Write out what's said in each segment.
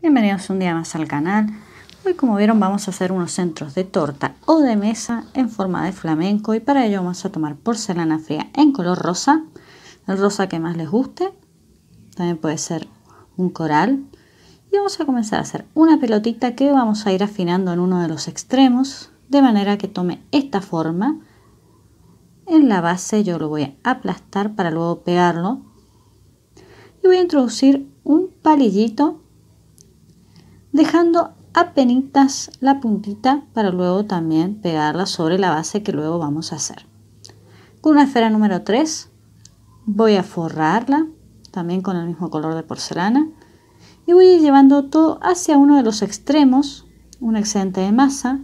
Bienvenidos un día más al canal. Hoy como vieron vamos a hacer unos centros de torta o de mesa en forma de flamenco y para ello vamos a tomar porcelana fría en color rosa, el rosa que más les guste, también puede ser un coral y vamos a comenzar a hacer una pelotita que vamos a ir afinando en uno de los extremos de manera que tome esta forma. En la base yo lo voy a aplastar para luego pegarlo y voy a introducir un palillito dejando apenitas la puntita para luego también pegarla sobre la base que luego vamos a hacer. Con una esfera número 3 voy a forrarla también con el mismo color de porcelana y voy a ir llevando todo hacia uno de los extremos, un excedente de masa,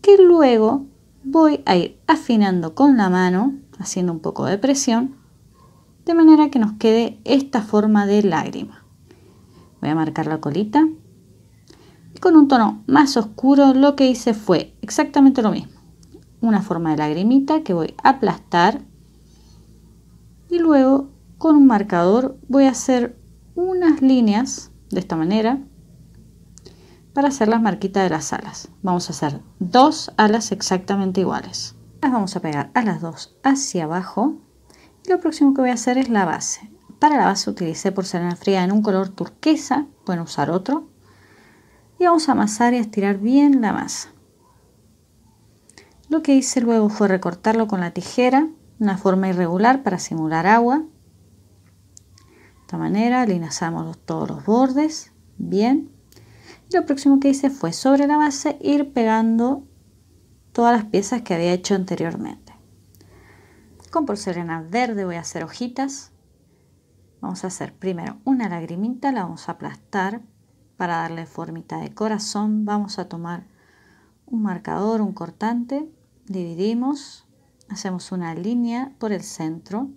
que luego voy a ir afinando con la mano, haciendo un poco de presión, de manera que nos quede esta forma de lágrima. Voy a marcar la colita con un tono más oscuro lo que hice fue exactamente lo mismo. Una forma de lagrimita que voy a aplastar y luego con un marcador voy a hacer unas líneas de esta manera para hacer las marquitas de las alas. Vamos a hacer dos alas exactamente iguales. Las vamos a pegar a las dos hacia abajo y lo próximo que voy a hacer es la base. Para la base utilicé porcelana fría en un color turquesa, pueden usar otro y vamos a amasar y estirar bien la masa. Lo que hice luego fue recortarlo con la tijera, una forma irregular para simular agua. De esta manera alineamos todos los bordes, bien. Y lo próximo que hice fue sobre la base ir pegando todas las piezas que había hecho anteriormente. Con porcelana verde voy a hacer hojitas. Vamos a hacer primero una lagrimita, la vamos a aplastar para darle formita de corazón vamos a tomar un marcador, un cortante, dividimos, hacemos una línea por el centro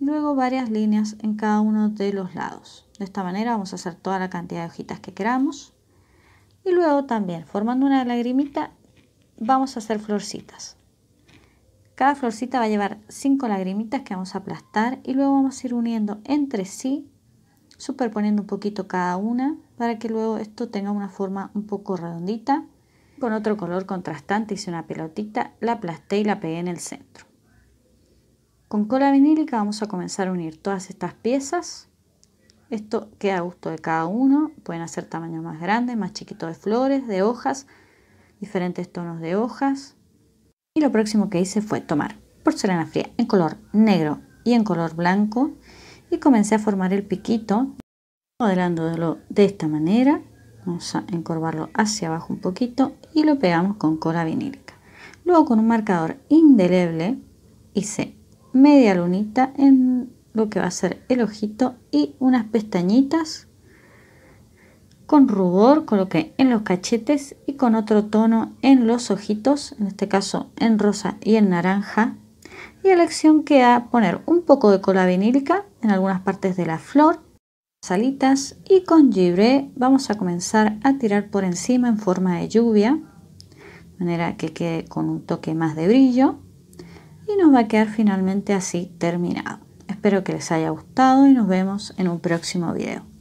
y luego varias líneas en cada uno de los lados. De esta manera vamos a hacer toda la cantidad de hojitas que queramos y luego también formando una lagrimita vamos a hacer florcitas. Cada florcita va a llevar cinco lagrimitas que vamos a aplastar y luego vamos a ir uniendo entre sí superponiendo un poquito cada una para que luego esto tenga una forma un poco redondita. Con otro color contrastante hice una pelotita, la aplasté y la pegué en el centro. Con cola vinílica vamos a comenzar a unir todas estas piezas. Esto queda a gusto de cada uno, pueden hacer tamaño más grande, más chiquito de flores, de hojas, diferentes tonos de hojas. Y lo próximo que hice fue tomar porcelana fría en color negro y en color blanco y comencé a formar el piquito modelándolo de esta manera vamos a encorvarlo hacia abajo un poquito y lo pegamos con cola vinílica luego con un marcador indeleble hice media lunita en lo que va a ser el ojito y unas pestañitas con rubor coloqué en los cachetes y con otro tono en los ojitos en este caso en rosa y en naranja y la elección queda poner un poco de cola vinílica en algunas partes de la flor, salitas y con gibre vamos a comenzar a tirar por encima en forma de lluvia, de manera que quede con un toque más de brillo y nos va a quedar finalmente así terminado. Espero que les haya gustado y nos vemos en un próximo video.